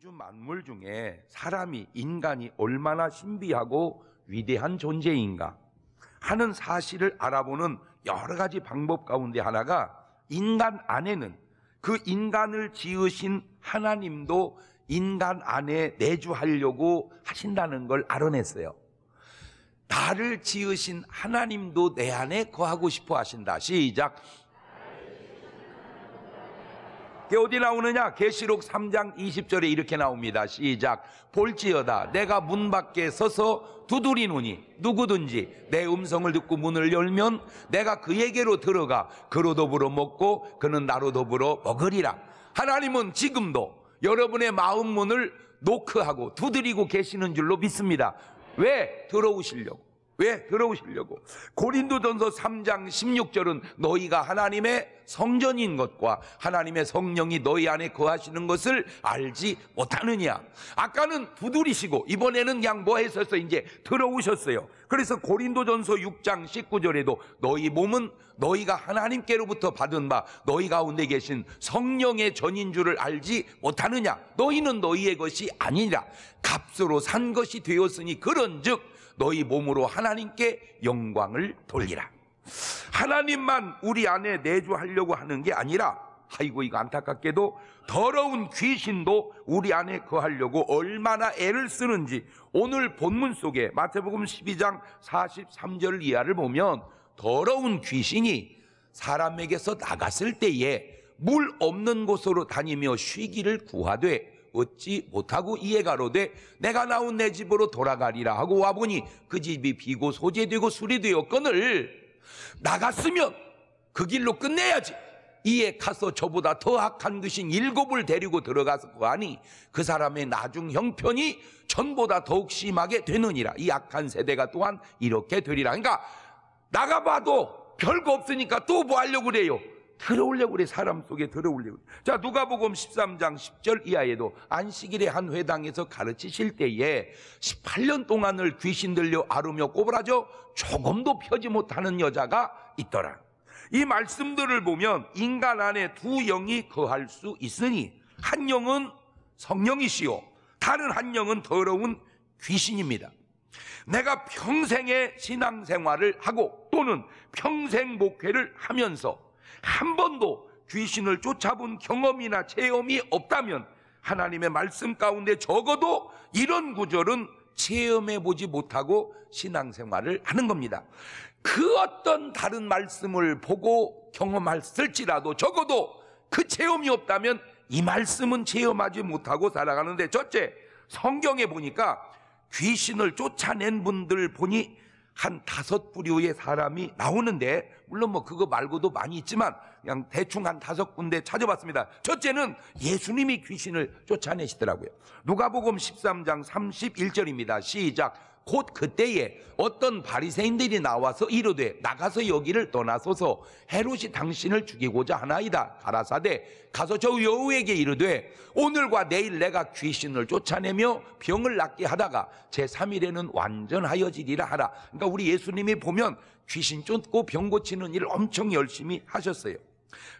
우주 만물 중에 사람이, 인간이 얼마나 신비하고 위대한 존재인가 하는 사실을 알아보는 여러 가지 방법 가운데 하나가 인간 안에는 그 인간을 지으신 하나님도 인간 안에 내주하려고 하신다는 걸 알아냈어요. 나를 지으신 하나님도 내 안에 거하고 싶어 하신다. 시작. 그게 어디 나오느냐? 계시록 3장 20절에 이렇게 나옵니다. 시작. 볼지어다 내가 문 밖에 서서 두드리노니 누구든지 내 음성을 듣고 문을 열면 내가 그에게로 들어가 그로 더불어 먹고 그는 나로 더불어 먹으리라. 하나님은 지금도 여러분의 마음 문을 노크하고 두드리고 계시는 줄로 믿습니다. 왜 들어오시려고? 왜? 들어오시려고. 고린도전서 3장 16절은 너희가 하나님의 성전인 것과 하나님의 성령이 너희 안에 거하시는 것을 알지 못하느냐. 아까는 두드리시고 이번에는 그냥 뭐 했었어? 이제 들어오셨어요. 그래서 고린도전서 6장 19절에도 너희 몸은 너희가 하나님께로부터 받은 바 너희 가운데 계신 성령의 전인 줄을 알지 못하느냐. 너희는 너희의 것이 아니라 값으로 산 것이 되었으니 그런즉 너희 몸으로 하나님께 영광을 돌리라. 하나님만 우리 안에 내주하려고 하는 게 아니라 아이고 이거 안타깝게도 더러운 귀신도 우리 안에 거하려고 얼마나 애를 쓰는지 오늘 본문 속에 마태복음 12장 43절 이하를 보면 더러운 귀신이 사람에게서 나갔을 때에 물 없는 곳으로 다니며 쉬기를 구하되 얻지 못하고 이해가로되 내가 나온 내 집으로 돌아가리라 하고 와보니 그 집이 비고 소재되고 수리되었건을 나갔으면 그 길로 끝내야지 이에 가서 저보다 더 악한 귀신 일곱을 데리고 들어가서 하니그 사람의 나중 형편이 전보다 더욱 심하게 되느니라 이 악한 세대가 또한 이렇게 되리라 그러니까 나가봐도 별거 없으니까 또 뭐 하려고 그래요 들어오려고 그래 사람 속에 들어오려고 그래. 자 누가복음 13장 10절 이하에도 안식일에 한 회당에서 가르치실 때에 18년 동안을 귀신 들려 아르며 꼬부라져 조금도 펴지 못하는 여자가 있더라 이 말씀들을 보면 인간 안에 두 영이 거할 수 있으니 한 영은 성령이시오 다른 한 영은 더러운 귀신입니다 내가 평생의 신앙생활을 하고 또는 평생 목회를 하면서 한 번도 귀신을 쫓아본 경험이나 체험이 없다면 하나님의 말씀 가운데 적어도 이런 구절은 체험해 보지 못하고 신앙생활을 하는 겁니다. 그 어떤 다른 말씀을 보고 경험했을지라도 적어도 그 체험이 없다면 이 말씀은 체험하지 못하고 살아가는데 첫째 성경에 보니까 귀신을 쫓아낸 분들 보니 한 다섯 부류의 사람이 나오는데 물론 뭐 그거 말고도 많이 있지만 그냥 대충 한 다섯 군데 찾아봤습니다. 첫째는 예수님이 귀신을 쫓아내시더라고요. 누가복음 13장 31절입니다. 시작. 곧 그때에 어떤 바리새인들이 나와서 이르되 나가서 여기를 떠나소서 헤롯이 당신을 죽이고자 하나이다 가라사대 가서 저 여우에게 이르되 오늘과 내일 내가 귀신을 쫓아내며 병을 낫게 하다가 제3일에는 완전하여지리라 하라 그러니까 우리 예수님이 보면 귀신 쫓고 병 고치는 일을 엄청 열심히 하셨어요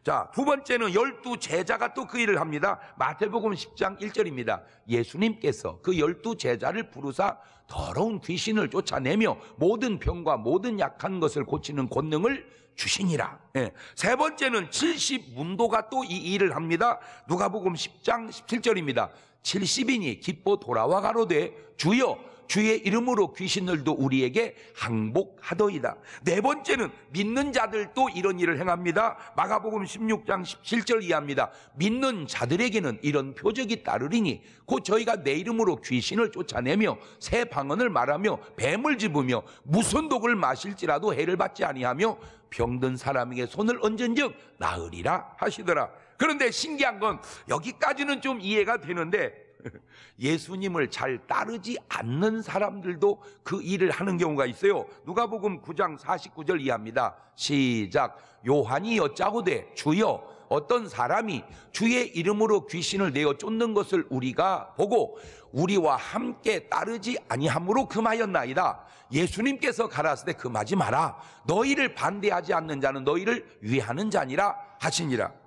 자, 두 번째는 열두 제자가 또 그 일을 합니다. 마태복음 10장 1절입니다. 예수님께서 그 열두 제자를 부르사 더러운 귀신을 쫓아내며 모든 병과 모든 약한 것을 고치는 권능을 주시니라. 예. 세 번째는 70 문도가 또 이 일을 합니다. 누가복음 10장 17절입니다. 70인이 기뻐 돌아와 가로되 주여 주의 이름으로 귀신들도 우리에게 항복하더이다. 네 번째는 믿는 자들도 이런 일을 행합니다. 마가복음 16장 17절 이하입니다. 믿는 자들에게는 이런 표적이 따르리니 곧 저희가 내 이름으로 귀신을 쫓아내며 새 방언을 말하며 뱀을 집으며 무슨 독을 마실지라도 해를 받지 아니하며 병든 사람에게 손을 얹은 즉 나으리라 하시더라. 그런데 신기한 건 여기까지는 좀 이해가 되는데 예수님을 잘 따르지 않는 사람들도 그 일을 하는 경우가 있어요. 누가복음 9장 49절 이합니다. 시작. 요한이 여짜고대 주여 어떤 사람이 주의 이름으로 귀신을 내어 쫓는 것을 우리가 보고 우리와 함께 따르지 아니함으로 금하였나이다. 예수님께서 가라사대 금하지 마라. 너희를 반대하지 않는 자는 너희를 위하는 자니라 하시니라.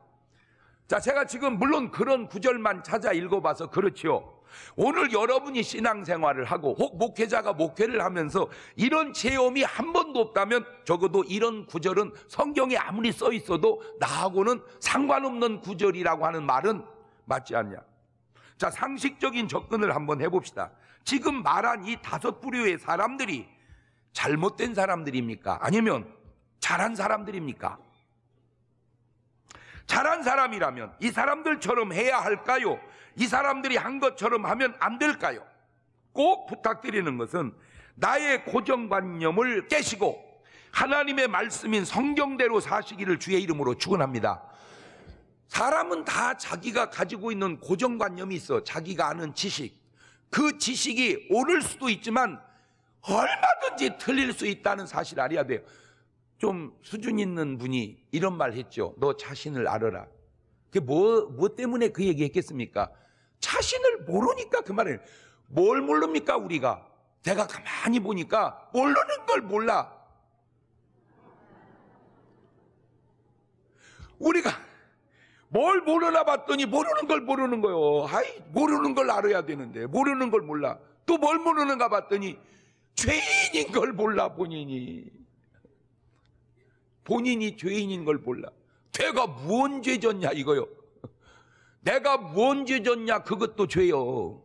자, 제가 지금 물론 그런 구절만 찾아 읽어봐서 그렇지요. 오늘 여러분이 신앙생활을 하고 혹 목회자가 목회를 하면서 이런 체험이 한 번도 없다면 적어도 이런 구절은 성경에 아무리 써 있어도 나하고는 상관없는 구절이라고 하는 말은 맞지 않냐? 자, 상식적인 접근을 한번 해봅시다. 지금 말한 이 다섯 부류의 사람들이 잘못된 사람들입니까? 아니면 잘한 사람들입니까? 잘한 사람이라면 이 사람들처럼 해야 할까요? 이 사람들이 한 것처럼 하면 안 될까요? 꼭 부탁드리는 것은 나의 고정관념을 깨시고 하나님의 말씀인 성경대로 사시기를 주의 이름으로 축원합니다. 사람은 다 자기가 가지고 있는 고정관념이 있어. 자기가 아는 지식. 그 지식이 옳을 수도 있지만 얼마든지 틀릴 수 있다는 사실 알아야 돼요. 좀 수준 있는 분이 이런 말 했죠. 너 자신을 알아라. 그게 뭐, 뭐 때문에 그 얘기 했겠습니까? 자신을 모르니까 그 말을. 뭘 모릅니까, 우리가? 내가 가만히 보니까 모르는 걸 몰라. 우리가 뭘 모르나 봤더니 모르는 걸 모르는 거요. 아이, 모르는 걸 알아야 되는데. 모르는 걸 몰라. 또 뭘 모르는가 봤더니 죄인인 걸 몰라, 본인이. 본인이 죄인인 걸 몰라. 내가 무언 죄졌냐 이거요. 내가 무언 죄졌냐 그것도 죄요.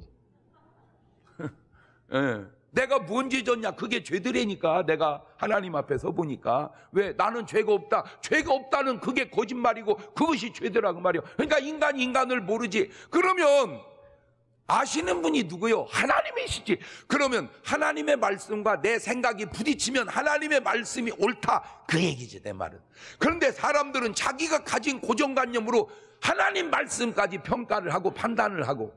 네. 내가 무언 죄졌냐 그게 죄들이니까 내가 하나님 앞에서 보니까 왜 나는 죄가 없다 죄가 없다는 그게 거짓말이고 그것이 죄더라고 그 말이요. 그러니까 인간 인간을 모르지. 그러면 아시는 분이 누구요? 하나님이시지. 그러면 하나님의 말씀과 내 생각이 부딪히면 하나님의 말씀이 옳다. 그 얘기지, 내 말은. 그런데 사람들은 자기가 가진 고정관념으로 하나님 말씀까지 평가를 하고 판단을 하고.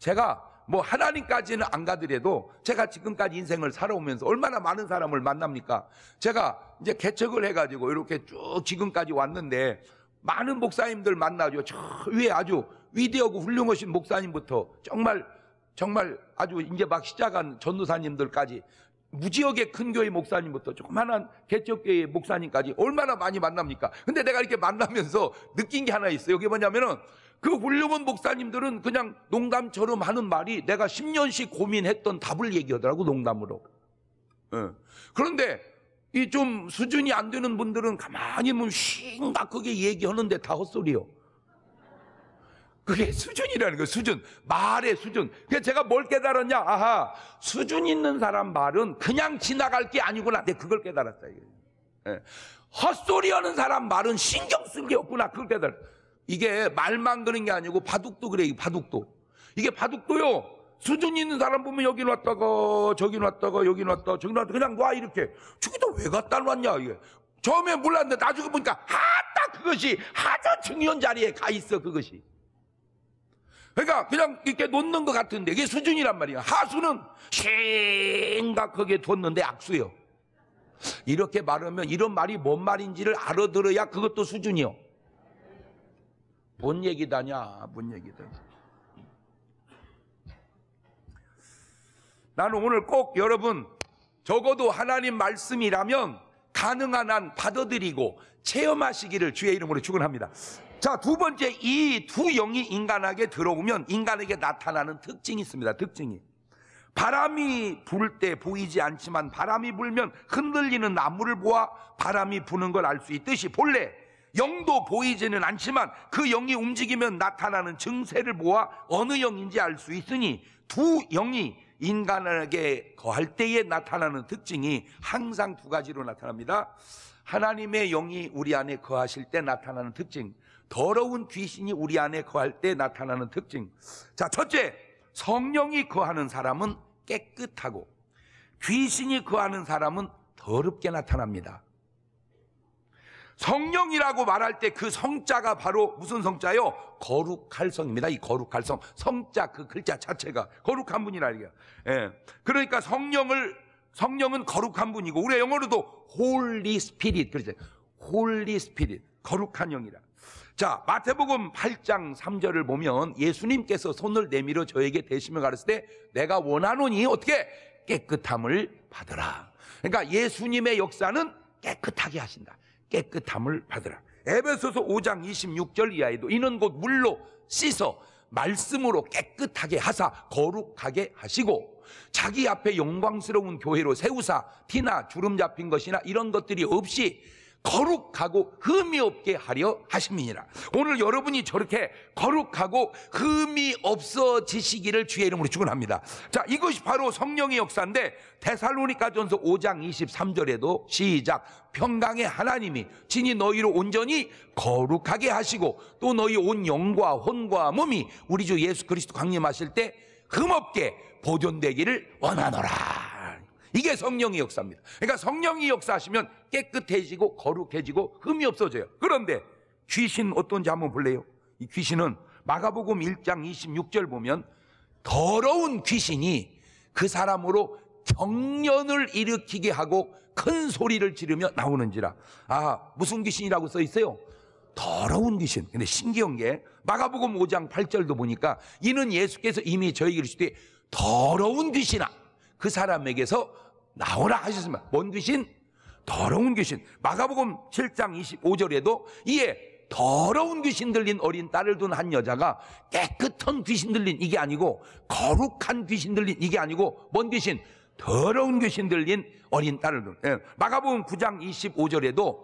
제가 뭐 하나님까지는 안 가더라도 제가 지금까지 인생을 살아오면서 얼마나 많은 사람을 만납니까? 제가 이제 개척을 해가지고 이렇게 쭉 지금까지 왔는데 많은 목사님들 만나죠. 저 위에 아주 위대하고 훌륭하신 목사님부터 정말 정말 아주 이제 막 시작한 전도사님들까지 무지역의 큰 교회 목사님부터 조그만한 개척교회 목사님까지 얼마나 많이 만납니까? 근데 내가 이렇게 만나면서 느낀 게 하나 있어요. 이게 뭐냐면은 그 훌륭한 목사님들은 그냥 농담처럼 하는 말이 내가 10년씩 고민했던 답을 얘기하더라고, 농담으로. 예. 그런데 이 좀 수준이 안 되는 분들은 가만히 보면 심각하게 얘기하는데 다 헛소리요. 그게 수준이라는 거예요. 수준. 말의 수준. 그래서 제가 뭘 깨달았냐? 아하. 수준 있는 사람 말은 그냥 지나갈 게 아니구나. 내가 네, 그걸 깨달았어 예. 헛소리 하는 사람 말은 신경 쓸 게 없구나. 그걸 깨달았 이게 말만 그런 게 아니고 바둑도 그래. 바둑도. 이게 바둑도요. 수준 있는 사람 보면 여기 놨다가 저기 놨다가 여기 놨다가 저기 왔다 그냥 와 이렇게. 저기도 왜갖다놨냐 이게. 처음에 몰랐는데 나중에 보니까 하딱 아, 그것이 하저 중요한 자리에 가 있어 그것이. 그러니까 그냥 이렇게 놓는 것 같은데 이게 수준이란 말이야. 하수는 심각하게 뒀는데 악수요. 이렇게 말하면 이런 말이 뭔 말인지를 알아들어야 그것도 수준이요. 뭔 얘기다냐, 뭔 얘기다. 나는 오늘 꼭 여러분 적어도 하나님 말씀이라면 가능한 한 받아들이고 체험하시기를 주의 이름으로 축원합니다. 자, 두 번째 이 두 영이 인간에게 들어오면 인간에게 나타나는 특징이 있습니다. 특징이. 바람이 불 때 보이지 않지만 바람이 불면 흔들리는 나무를 보아 바람이 부는 걸 알 수 있듯이 본래 영도 보이지는 않지만 그 영이 움직이면 나타나는 증세를 보아 어느 영인지 알 수 있으니 두 영이 인간에게 거할 때에 나타나는 특징이 항상 두 가지로 나타납니다. 하나님의 영이 우리 안에 거하실 때 나타나는 특징. 더러운 귀신이 우리 안에 거할 때 나타나는 특징. 자, 첫째, 성령이 거하는 사람은 깨끗하고 귀신이 거하는 사람은 더럽게 나타납니다. 성령이라고 말할 때 그 성자가 바로 무슨 성자요? 거룩할 성입니다. 이 거룩할 성. 성자 그 글자 자체가 거룩한 분이라 이게. 예. 그러니까 성령을 성령은 거룩한 분이고 우리 영어로도 홀리 스피릿 그러죠. 홀리 스피릿. 거룩한 영이라. 자, 마태복음 8장 3절을 보면 예수님께서 손을 내밀어 저에게 대시며 가르칠 되 내가 원하노니 어떻게 깨끗함을 받으라. 그러니까 예수님의 역사는 깨끗하게 하신다. 깨끗함을 받으라. 에베소서 5장 26절 이하에도 이는 곧 물로 씻어 말씀으로 깨끗하게 하사 거룩하게 하시고 자기 앞에 영광스러운 교회로 세우사 티나 주름 잡힌 것이나 이런 것들이 없이 거룩하고 흠이 없게 하려 하심이니라. 오늘 여러분이 저렇게 거룩하고 흠이 없어지시기를 주의 이름으로 축원합니다. 자, 이것이 바로 성령의 역사인데 데살로니가전서 5장 23절에도 시작 평강의 하나님이 진히 너희로 온전히 거룩하게 하시고 또 너희 온 영과 혼과 몸이 우리 주 예수 그리스도 강림하실 때 흠없게 보존되기를 원하노라. 이게 성령의 역사입니다. 그러니까 성령이 역사하시면 깨끗해지고 거룩해지고 흠이 없어져요. 그런데 귀신 어떤지 한번 볼래요? 이 귀신은 마가복음 1장 26절 보면 더러운 귀신이 그 사람으로 경련을 일으키게 하고 큰 소리를 지르며 나오는지라. 아, 무슨 귀신이라고 써 있어요? 더러운 귀신. 근데 신기한 게 마가복음 5장 8절도 보니까 이는 예수께서 이미 저희 그리스도의 더러운 귀신아 그 사람에게서 나오라 하셨습니다. 뭔 귀신? 더러운 귀신. 마가복음 7장 25절에도 이에 더러운 귀신 들린 어린 딸을 둔 한 여자가 깨끗한 귀신 들린 이게 아니고 거룩한 귀신 들린 이게 아니고 뭔 귀신? 더러운 귀신 들린 어린 딸을 둔. 예. 마가복음 9장 25절에도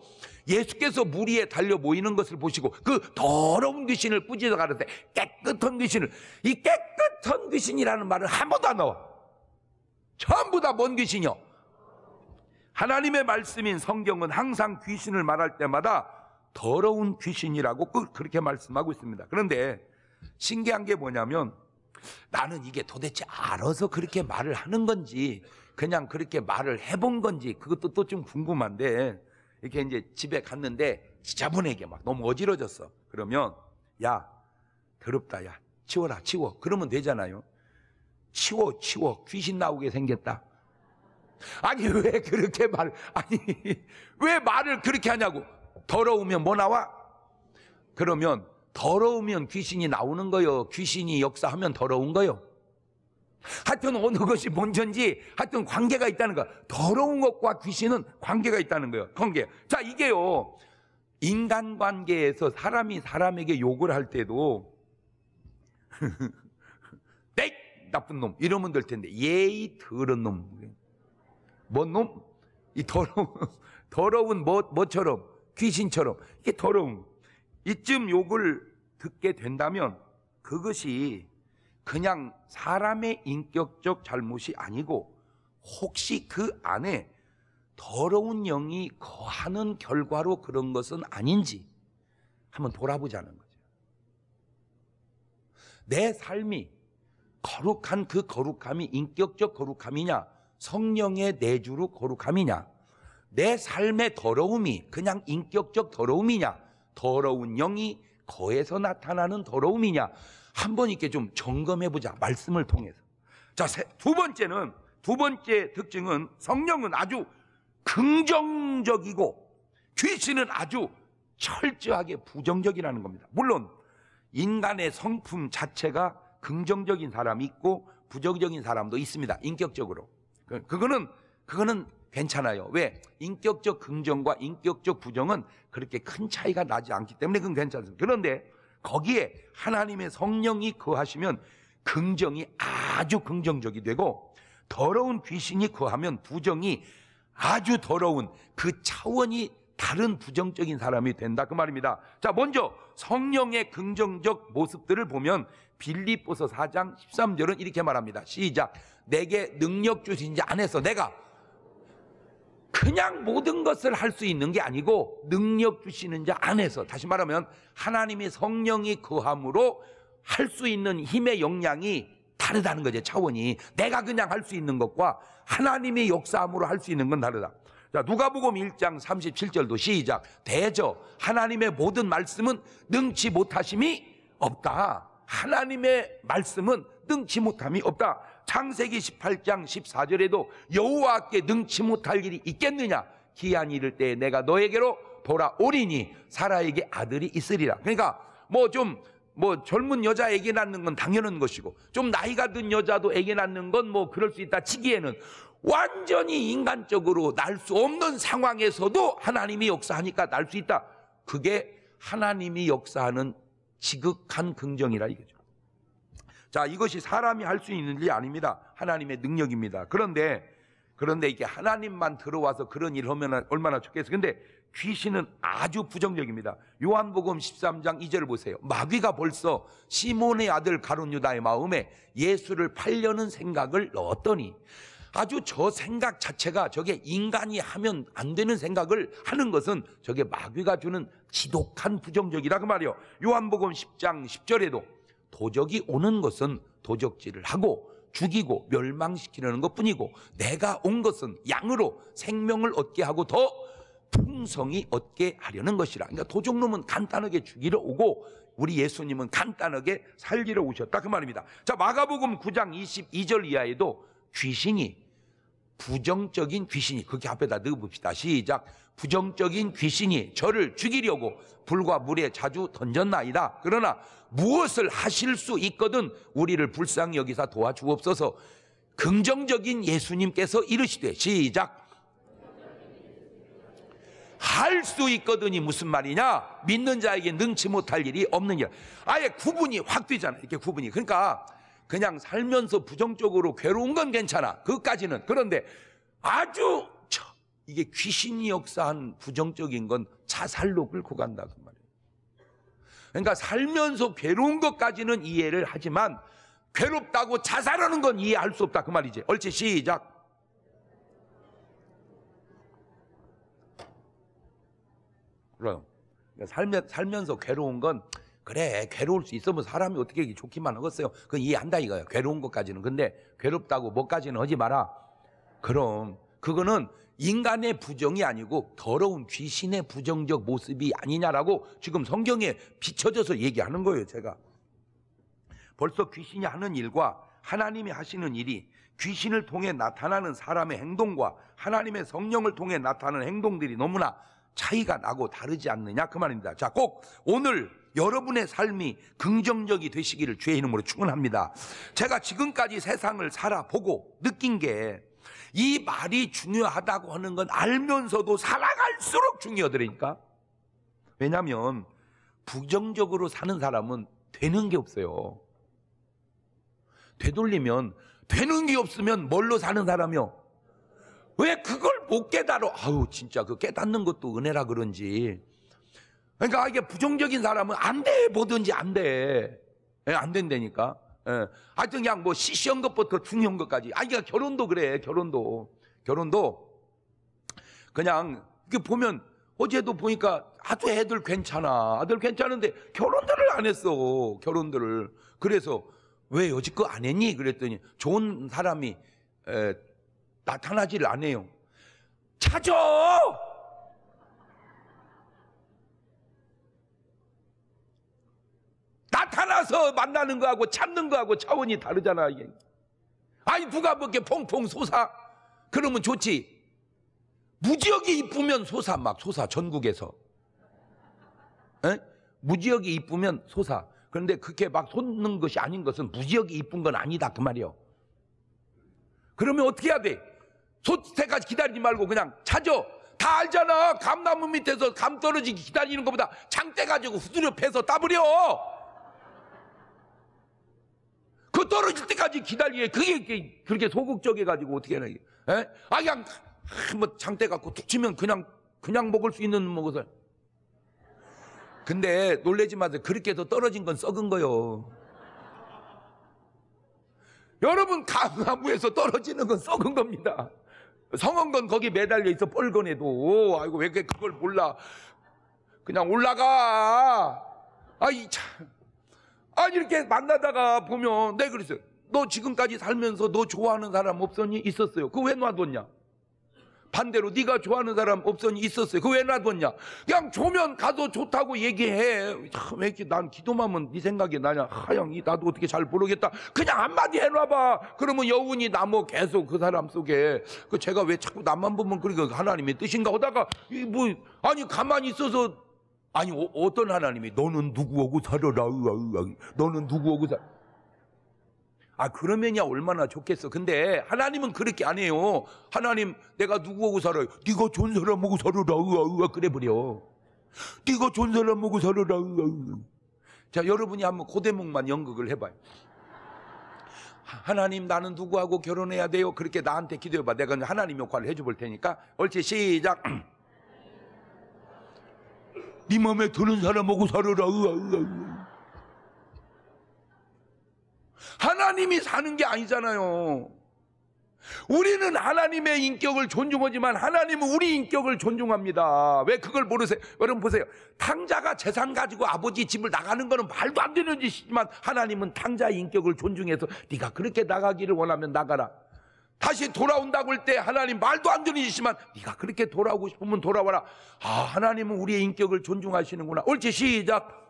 예수께서 물 위에 달려 모이는 것을 보시고 그 더러운 귀신을 뿌지어 가는데 깨끗한 귀신을 이 깨끗한 귀신이라는 말을 한 번도 안 나와. 전부 다뭔 귀신이요? 하나님의 말씀인 성경은 항상 귀신을 말할 때마다 더러운 귀신이라고 그, 그렇게 말씀하고 있습니다. 그런데 신기한 게 뭐냐면 나는 이게 도대체 알아서 그렇게 말을 하는 건지 그냥 그렇게 말을 해본 건지 그것도 또 좀 궁금한데 이렇게 이제 집에 갔는데 지자분에게 막 너무 어지러졌어. 그러면 야 더럽다 야 치워라 치워 그러면 되잖아요. 치워, 치워. 귀신 나오게 생겼다. 아니, 왜 그렇게 말, 아니, 왜 말을 그렇게 하냐고. 더러우면 뭐 나와? 그러면 더러우면 귀신이 나오는 거요. 귀신이 역사하면 더러운 거요. 하여튼 어느 것이 먼저인지 하여튼 관계가 있다는 거. 더러운 것과 귀신은 관계가 있다는 거예요. 관계. 자, 이게요. 인간 관계에서 사람이 사람에게 욕을 할 때도 나쁜 놈 이러면 될 텐데 예의 더러운 놈. 뭔 놈? 이 더러운 더러운 뭐 뭐처럼 귀신처럼 이게 더러운 이쯤 욕을 듣게 된다면 그것이 그냥 사람의 인격적 잘못이 아니고 혹시 그 안에 더러운 영이 거하는 결과로 그런 것은 아닌지 한번 돌아보자는 거죠. 내 삶이 거룩한 그 거룩함이 인격적 거룩함이냐? 성령의 내주로 거룩함이냐? 내 삶의 더러움이 그냥 인격적 더러움이냐? 더러운 영이 거에서 나타나는 더러움이냐? 한 번 이렇게 좀 점검해 보자. 말씀을 통해서. 자, 세, 두 번째는 두 번째 특징은 성령은 아주 긍정적이고 귀신은 아주 철저하게 부정적이라는 겁니다. 물론 인간의 성품 자체가 긍정적인 사람이 있고 부정적인 사람도 있습니다. 인격적으로. 그, 그거는 그거는 괜찮아요. 왜? 인격적 긍정과 인격적 부정은 그렇게 큰 차이가 나지 않기 때문에 그건 괜찮습니다. 그런데 거기에 하나님의 성령이 거하시면 긍정이 아주 긍정적이 되고 더러운 귀신이 거하면 부정이 아주 더러운 그 차원이 다른 부정적인 사람이 된다 그 말입니다. 자, 먼저 성령의 긍정적 모습들을 보면 빌립보서 4장 13절은 이렇게 말합니다. 시작. 내게 능력 주신 자 안에서 내가 그냥 모든 것을 할 수 있는 게 아니고 능력 주시는 자 안에서 다시 말하면 하나님의 성령이 거함으로 할 수 있는 힘의 역량이 다르다는 거죠. 차원이. 내가 그냥 할 수 있는 것과 하나님의 역사함으로 할 수 있는 건 다르다. 자, 누가복음 1장 37절도 시작. 대저 하나님의 모든 말씀은 능치 못하심이 없다. 하나님의 말씀은 능치 못함이 없다. 창세기 18장 14절에도 여호와께 능치 못할 일이 있겠느냐? 기한 이를 때에 내가 너에게로 돌아오리니 사라에게 아들이 있으리라. 그러니까 뭐좀뭐 뭐 젊은 여자 에게 낳는 건 당연한 것이고 좀 나이가 든 여자도 애기 낳는 건 뭐 그럴 수 있다 치기에는 완전히 인간적으로 날 수 없는 상황에서도 하나님이 역사하니까 날 수 있다. 그게 하나님이 역사하는 지극한 긍정이라 이거죠. 자, 이것이 사람이 할 수 있는 일이 아닙니다. 하나님의 능력입니다. 그런데, 그런데 이게 하나님만 들어와서 그런 일 하면 얼마나 좋겠어요. 근데 귀신은 아주 부정적입니다. 요한복음 13장 2절 보세요. 마귀가 벌써 시몬의 아들 가룟 유다의 마음에 예수를 팔려는 생각을 넣었더니 아주 저 생각 자체가 저게 인간이 하면 안 되는 생각을 하는 것은 저게 마귀가 주는 지독한 부정적이다그 말이요. 요한복음 10장 10절에도 도적이 오는 것은 도적질을 하고 죽이고 멸망시키려는 것 뿐이고 내가 온 것은 양으로 생명을 얻게 하고 더 풍성이 얻게 하려는 것이라. 그러니까 도적놈은 간단하게 죽이러 오고 우리 예수님은 간단하게 살기로 오셨다 그 말입니다. 자 마가복음 9장 22절 이하에도 귀신이 부정적인 귀신이 그렇게 앞에다 넣어봅시다. 시작. 부정적인 귀신이 저를 죽이려고 불과 물에 자주 던졌나이다. 그러나 무엇을 하실 수 있거든 우리를 불쌍히 여기사 도와주옵소서. 긍정적인 예수님께서 이르시되 시작. 할 수 있거든이 무슨 말이냐? 믿는 자에게 능치 못할 일이 없느니 아예 구분이 확 되잖아. 요 이렇게 구분이. 그러니까 그냥 살면서 부정적으로 괴로운 건 괜찮아. 그까지는. 것 그런데 아주 이게 귀신이 역사한 부정적인 건 자살로 끌고 간다 그 말이에요. 그러니까 살면서 괴로운 것까지는 이해를 하지만 괴롭다고 자살하는 건 이해할 수 없다 그 말이지. 얼치 시작. 그럼 그러니까 살면, 살면서 괴로운 건 그래 괴로울 수 있으면 사람이 어떻게 좋기만 하겠어요 그건 이해한다 이거예 괴로운 것까지는 근데 괴롭다고 뭐까지는 하지 마라 그럼 그거는 인간의 부정이 아니고 더러운 귀신의 부정적 모습이 아니냐라고 지금 성경에 비춰져서 얘기하는 거예요 제가 벌써 귀신이 하는 일과 하나님이 하시는 일이 귀신을 통해 나타나는 사람의 행동과 하나님의 성령을 통해 나타나는 행동들이 너무나 차이가 나고 다르지 않느냐 그 말입니다. 자, 꼭 오늘 여러분의 삶이 긍정적이 되시기를 주의 이름으로 축원합니다. 제가 지금까지 세상을 살아보고 느낀 게 이 말이 중요하다고 하는 건 알면서도 살아갈수록 중요하더니까 왜냐하면 부정적으로 사는 사람은 되는 게 없어요. 되돌리면 되는 게 없으면 뭘로 사는 사람이요? 왜 그걸 못깨달아 아우 진짜 그 깨닫는 것도 은혜라 그런지 그러니까 아, 이게 부정적인 사람은 안 돼, 뭐든지 안 돼. 예, 안 된다니까. 예. 하여튼 그냥 뭐 시시한 것부터 중요한 것까지. 아, 그러니까 결혼도 그래, 결혼도. 결혼도 그냥 이렇게 보면 어제도 보니까 아주 애들 괜찮아. 아들 괜찮은데 결혼들을 안 했어. 결혼들을. 그래서 왜 여지껏 안 했니? 그랬더니 좋은 사람이 에, 예, 나타나질 않아요. 찾아! 가서 만나는 거하고 찾는 거하고 차원이 다르잖아. 이게. 아니 누가 그렇게 뭐 퐁퐁 소사 그러면 좋지. 무지역이 이쁘면 소사 막 소사 전국에서. 에? 무지역이 이쁘면 소사. 그런데 그렇게 막 솟는 것이 아닌 것은 무지역이 이쁜 건 아니다 그 말이요. 그러면 어떻게 해야 돼? 솟태까지 기다리지 말고 그냥 찾아. 다 알잖아. 감나무 밑에서 감 떨어지기 기다리는 것보다 장대 가지고 후드려 패서 따버려. 떨어질 때까지 기다리게 그게 그렇게 소극적해 가지고 어떻게 해야 돼? 예? 아 그냥 뭐 장대 갖고 툭 치면 그냥 그냥 먹을 수 있는 먹 것을. 근데 놀래지 마세요. 그렇게 해서 떨어진 건 썩은 거요. 여러분 감나무에서 떨어지는 건 썩은 겁니다. 성은건 거기 매달려 있어 뻘건해도 아이고 왜 그걸 몰라? 그냥 올라가. 아 이 참. 아니 이렇게 만나다가 보면 내 네, 그랬어요. 너 지금까지 살면서 너 좋아하는 사람 없었니? 있었어요. 그 왜 놔뒀냐? 반대로 네가 좋아하는 사람 없었니? 있었어요. 그 왜 놔뒀냐? 그냥 조면 가서 좋다고 얘기해. 참, 왜 이렇게 난 기도만 하면 네 생각이 나냐? 하영, 이 나도 어떻게 잘 모르겠다. 그냥 한마디 해놔봐. 그러면 여운이 나어 계속 그 사람 속에. 그 제가 왜 자꾸 나만 보면 그러니까 하나님의 뜻인가 하다가 이 뭐 아니 가만히 있어서 아니 어, 떤 하나님이 너는 누구하고 살아라 너는 누구하고 살아 아 그러면야 얼마나 좋겠어 근데 하나님은 그렇게 안 해요 하나님 내가 누구하고 살아요 네가 존 사람하고 살아라 그래 버려 네가 존 사람하고 살아라 자 여러분이 한번 고대목만 연극을 해봐요 하나님 나는 누구하고 결혼해야 돼요 그렇게 나한테 기도해봐 내가 하나님 역할을 해줘 볼 테니까 얼치 시작 네 마음에 드는 사람하고 살아라. 하나님이 사는 게 아니잖아요. 우리는 하나님의 인격을 존중하지만 하나님은 우리 인격을 존중합니다. 왜 그걸 모르세요? 여러분 보세요. 탕자가 재산 가지고 아버지 집을 나가는 거는 말도 안 되는 짓이지만 하나님은 탕자의 인격을 존중해서 네가 그렇게 나가기를 원하면 나가라. 다시 돌아온다고 할 때 하나님 말도 안들는짓지만 네가 그렇게 돌아오고 싶으면 돌아와라. 아 하나님은 우리의 인격을 존중하시는구나. 옳지 시작.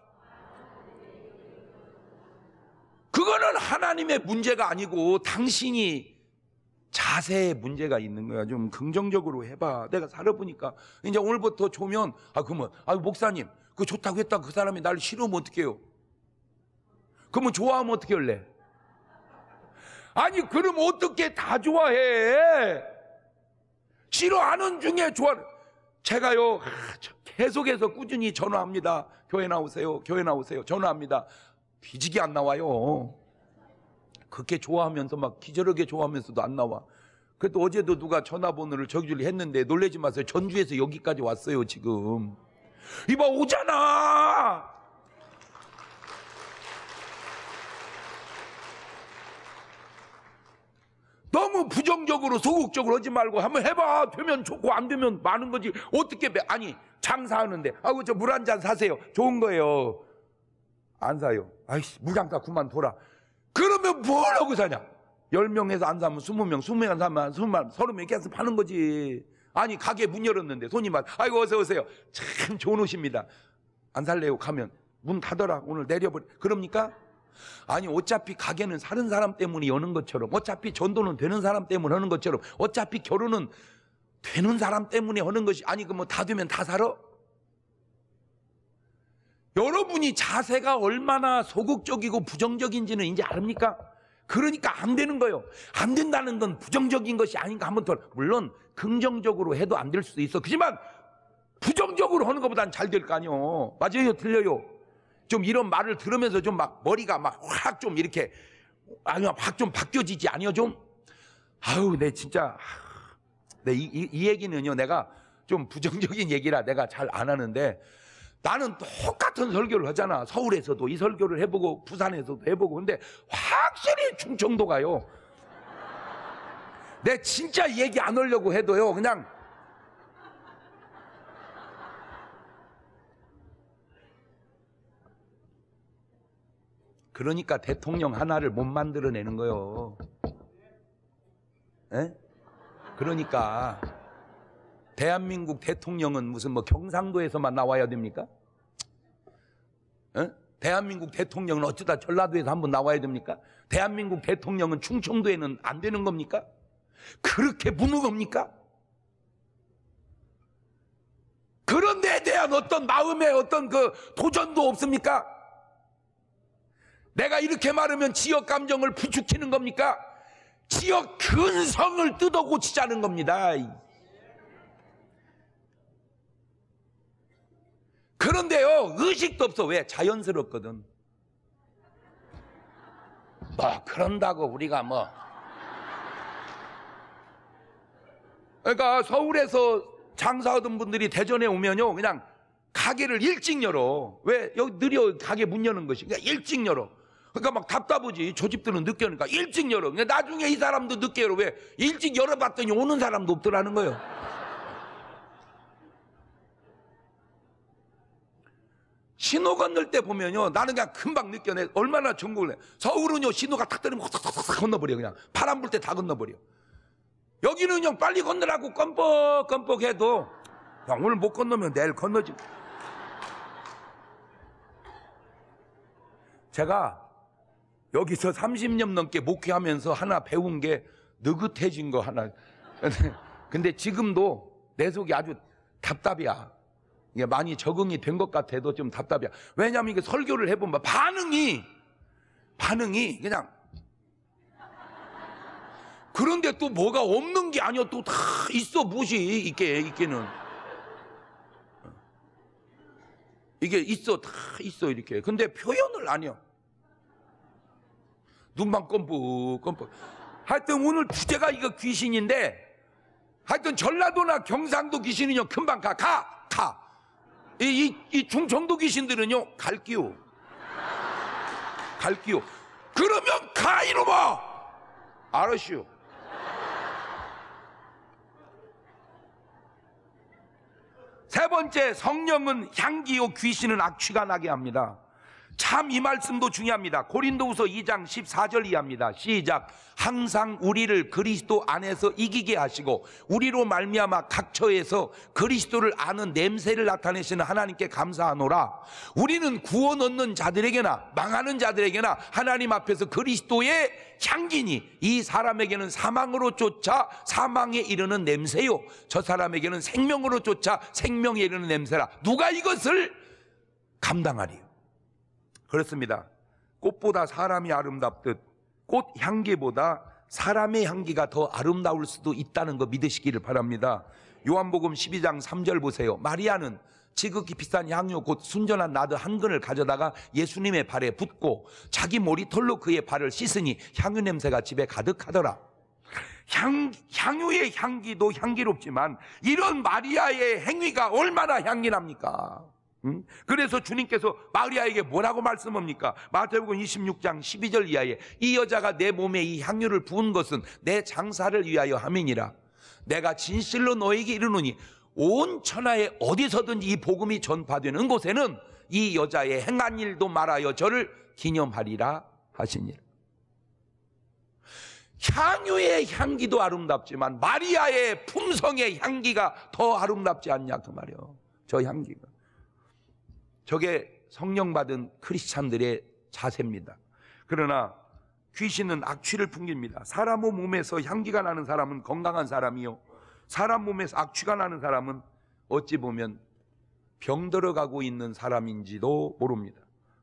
그거는 하나님의 문제가 아니고 당신이 자세에 문제가 있는 거야. 좀 긍정적으로 해봐. 내가 살아보니까 이제 오늘부터 조면 아 그러면 아 목사님 그 좋다고 했다 그 사람이 날 싫으면 어떡해요? 그러면 좋아하면 어떻게 할래? 아니 그럼 어떻게 다 좋아해? 싫어하는 중에 좋아. 제가요 아, 계속해서 꾸준히 전화합니다. 교회 나오세요. 교회 나오세요. 전화합니다. 뒤지게 안 나와요. 그렇게 좋아하면서 막 기절하게 좋아하면서도 안 나와. 그래도 어제도 누가 전화번호를 저기를 했는데 놀래지 마세요. 전주에서 여기까지 왔어요 지금. 이봐 오잖아. 너무 부정적으로 소극적으로 하지 말고 한번 해봐 되면 좋고 안 되면 많은 거지 어떻게 배? 아니 장사하는데 아우 저 물 한 잔 사세요 좋은 거예요 안 사요 아이씨 물한가 그만 둬라 그러면 뭘 하고 사냐 10명에서 안 사면 20명 20명 안 사면 20명 30명 계속 파는 거지 아니 가게 문 열었는데 손님한 아이고 어서 오세요 참 좋은 옷입니다 안 살래요 가면 문 닫아라 오늘 내려버려 그럽니까? 아니 어차피 가게는 사는 사람 때문에 여는 것처럼 어차피 전도는 되는 사람 때문에 하는 것처럼 어차피 결혼은 되는 사람 때문에 하는 것이 아니 그 뭐 다 되면 다 살아? 여러분이 자세가 얼마나 소극적이고 부정적인지는 이제 아 압니까? 그러니까 안 되는 거예요. 안 된다는 건 부정적인 것이 아닌가 한번 더. 물론 긍정적으로 해도 안 될 수도 있어. 그지만 부정적으로 하는 것보다는 잘 될 거 아니요. 맞아요? 틀려요? 좀 이런 말을 들으면서 좀 막 머리가 막 확 좀 이렇게 아니 확좀 바뀌어지지 아니요 좀 아우 내 진짜 내 이, 이, 이 얘기는요 내가 좀 부정적인 얘기라 내가 잘 안 하는데 나는 똑같은 설교를 하잖아 서울에서도 이 설교를 해보고 부산에서도 해보고 근데 확실히 충청도가요 내 진짜 얘기 안 하려고 해도요 그냥 그러니까 대통령 하나를 못 만들어내는 거요. 예? 그러니까 대한민국 대통령은 무슨 뭐 경상도에서만 나와야 됩니까? 예? 대한민국 대통령은 어쩌다 전라도에서 한번 나와야 됩니까? 대한민국 대통령은 충청도에는 안 되는 겁니까? 그렇게 무능합니까? 그런 데 대한 어떤 마음의 어떤 그 도전도 없습니까? 내가 이렇게 말하면 지역 감정을 부추키는 겁니까? 지역 근성을 뜯어 고치자는 겁니다. 그런데요, 의식도 없어. 왜? 자연스럽거든. 뭐, 그런다고 우리가 뭐. 그러니까 서울에서 장사하던 분들이 대전에 오면요, 그냥 가게를 일찍 열어. 왜? 여기 느려 가게 문 여는 것이. 그러니까 일찍 열어. 그러니까 막 답답하지. 저 집들은 늦게 오니까 일찍 열어. 나중에 이 사람도 늦게 열어. 왜? 일찍 열어봤더니 오는 사람도 없더라는 거예요. 신호 건널 때 보면요. 나는 그냥 금방 느껴내. 얼마나 정글을 해. 서울은요. 신호가 탁떨어면 탁탁탁 건너버려. 그냥. 파란 불 때 다 건너버려. 여기는 요 빨리 건너라고 껌뻑껌뻑 해도 형 오늘 못 건너면 내일 건너지. 제가 여기서 30년 넘게 목회하면서 하나 배운 게 느긋해진 거 하나. 근데 지금도 내 속이 아주 답답이야. 이게 많이 적응이 된 것 같아도 좀 답답이야. 왜냐하면 이게 설교를 해보면 반응이, 반응이 그냥 그런데 또 뭐가 없는 게 아니야. 또 다 있어, 무시. 이게, 이게는. 이게 있어, 다 있어, 이렇게. 근데 표현을 안 해요. 눈만 껌뻑껌뻑. 하여튼 오늘 주제가 이거 귀신인데 하여튼 전라도나 경상도 귀신은요 금방 가, 가, 가. 이, 이, 이 충청도 귀신들은요 갈기요. 갈기요. 그러면 가 이놈아. 알았슈. 세 번째 성령은 향기요 귀신은 악취가 나게 합니다. 참이 말씀도 중요합니다. 고린도후서 2장 14절 이하니다 시작. 항상 우리를 그리스도 안에서 이기게 하시고 우리로 말미암아 각처에서 그리스도를 아는 냄새를 나타내시는 하나님께 감사하노라. 우리는 구원 얻는 자들에게나 망하는 자들에게나 하나님 앞에서 그리스도의 향기니 이 사람에게는 사망으로 쫓아 사망에 이르는 냄새요 저 사람에게는 생명으로 쫓아 생명에 이르는 냄새라. 누가 이것을 감당하리요? 그렇습니다. 꽃보다 사람이 아름답듯 꽃 향기보다 사람의 향기가 더 아름다울 수도 있다는 거 믿으시기를 바랍니다. 요한복음 12장 3절 보세요. 마리아는 지극히 비싼 향료 곧 순전한 나드 한 근을 가져다가 예수님의 발에 붓고 자기 머리털로 그의 발을 씻으니 향유 냄새가 집에 가득하더라. 향, 향유의 향기도 향기롭지만 이런 마리아의 행위가 얼마나 향기납니까? 그래서 주님께서 마리아에게 뭐라고 말씀합니까? 마태복음 26장 12절 이하에 이 여자가 내 몸에 이 향유를 부은 것은 내 장사를 위하여 함이니라. 내가 진실로 너에게 이르노니 온 천하에 어디서든지 이 복음이 전파되는 곳에는 이 여자의 행한 일도 말하여 저를 기념하리라 하시니라. 향유의 향기도 아름답지만 마리아의 품성의 향기가 더 아름답지 않냐 그 말이요. 저 향기가. 저게 성령 받은 크리스찬들의 자세입니다. 그러나 귀신은 악취를 풍깁니다. 사람 몸에서 향기가 나는 사람은 건강한 사람이요. 사람 몸에서 악취가 나는 사람은 어찌 보면 병들어 가고 있는 사람인지도 모릅니다.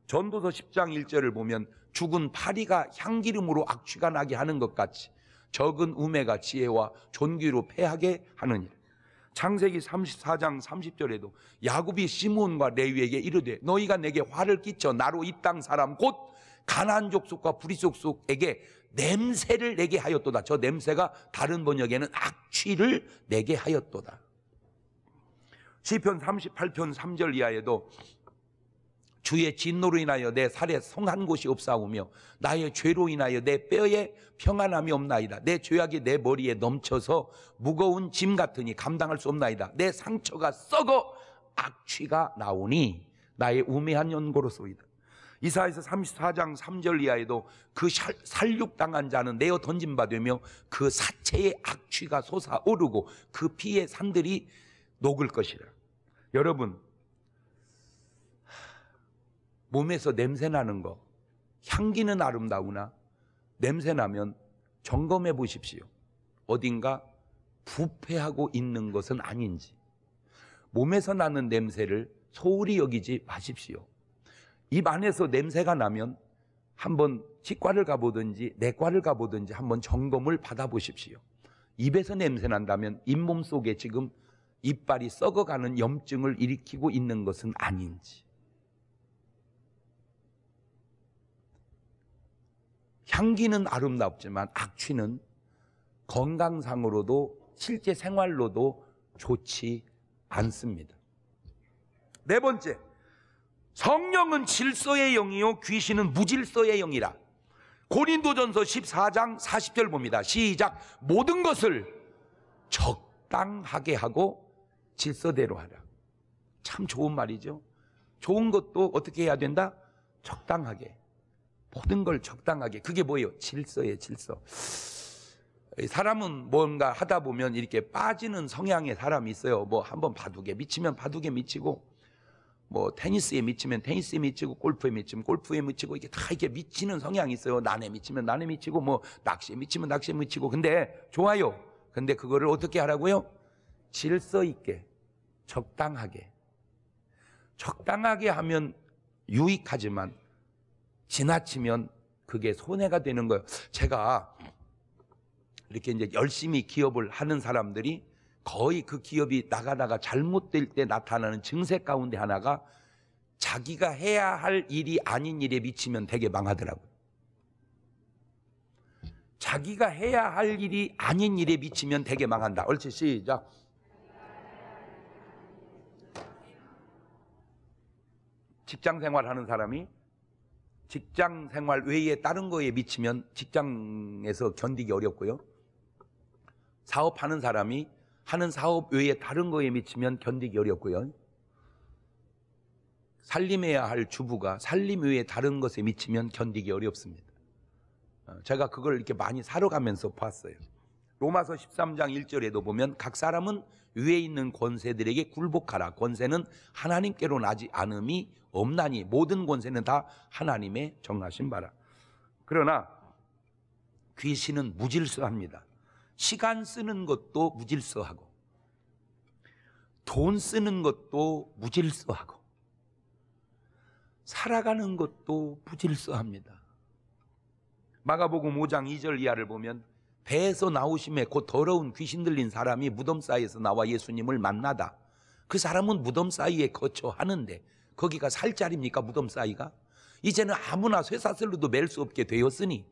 전도서 10장 1절을 보면 죽은 파리가 향기름으로 악취가 나게 하는 것 같이 적은 우매가 지혜와 존귀로 패하게 하느니라. 창세기 34장 30절에도 야곱이 시므온과 레위에게 이르되 너희가 내게 화를 끼쳐 나로 이 땅 사람 곧 가나안 족속과 부리족 속에게 냄새를 내게 하였도다. 저 냄새가 다른 번역에는 악취를 내게 하였도다. 시편 38편 3절 이하에도 주의 진노로 인하여 내 살에 송한 곳이 없사오며 나의 죄로 인하여 내 뼈에 평안함이 없나이다. 내 죄악이 내 머리에 넘쳐서 무거운 짐 같으니 감당할 수 없나이다. 내 상처가 썩어 악취가 나오니 나의 우매한 연고로소이다. 이사에서 34장 3절 이하에도 그 살육당한 자는 내어 던진바되며 그 사체의 악취가 솟아오르고 그 피의 산들이 녹을 것이라. 여러분, 몸에서 냄새 나는 거. 향기는 아름다우나 냄새 나면 점검해 보십시오. 어딘가 부패하고 있는 것은 아닌지. 몸에서 나는 냄새를 소홀히 여기지 마십시오. 입 안에서 냄새가 나면 한번 치과를 가보든지 내과를 가보든지 한번 점검을 받아보십시오. 입에서 냄새 난다면 잇몸 속에 지금 이빨이 썩어가는 염증을 일으키고 있는 것은 아닌지. 향기는 아름답지만 악취는 건강상으로도 실제 생활로도 좋지 않습니다. 네 번째, 성령은 질서의 영이요 귀신은 무질서의 영이라. 고린도전서 14장 40절 봅니다. 시작. 모든 것을 적당하게 하고 질서대로 하라. 참 좋은 말이죠. 좋은 것도 어떻게 해야 된다? 적당하게. 모든 걸 적당하게 그게 뭐예요? 질서의 질서. 사람은 뭔가 하다 보면 이렇게 빠지는 성향의 사람이 있어요. 뭐 한번 바둑에 미치면 바둑에 미치고 뭐 테니스에 미치면 테니스에 미치고 골프에 미치면 골프에 미치고 이게 다 이게 미치는 성향이 있어요. 난에 미치면 난에 미치고 뭐 낚시에 미치면 낚시에 미치고 근데 좋아요. 근데 그거를 어떻게 하라고요? 질서 있게 적당하게 적당하게 하면 유익하지만 지나치면 그게 손해가 되는 거예요. 제가 이렇게 이제 열심히 기업을 하는 사람들이 거의 그 기업이 나가다가 잘못될 때 나타나는 증세 가운데 하나가 자기가 해야 할 일이 아닌 일에 미치면 되게 망하더라고요. 자기가 해야 할 일이 아닌 일에 미치면 되게 망한다. 얼치 시작. 직장 생활하는 사람이 직장 생활 외에 다른 거에 미치면 직장에서 견디기 어렵고요. 사업하는 사람이 하는 사업 외에 다른 거에 미치면 견디기 어렵고요. 살림해야 할 주부가 살림 외에 다른 것에 미치면 견디기 어렵습니다. 어, 제가 그걸 이렇게 많이 살아가면서 봤어요. 로마서 13장 1절에도 보면 각 사람은 위에 있는 권세들에게 굴복하라. 권세는 하나님께로 나지 않음이 없나니 모든 권세는 다 하나님의 정하신 바라. 그러나 귀신은 무질서합니다. 시간 쓰는 것도 무질서하고 돈 쓰는 것도 무질서하고 살아가는 것도 무질서합니다. 마가복음 5장 2절 이하를 보면 배에서 나오심에 곧 더러운 귀신 들린 사람이 무덤 사이에서 나와 예수님을 만나다. 그 사람은 무덤 사이에 거쳐 하는데 거기가 살 자리입니까? 무덤 사이가? 이제는 아무나 쇠사슬로도 맬 수 없게 되었으니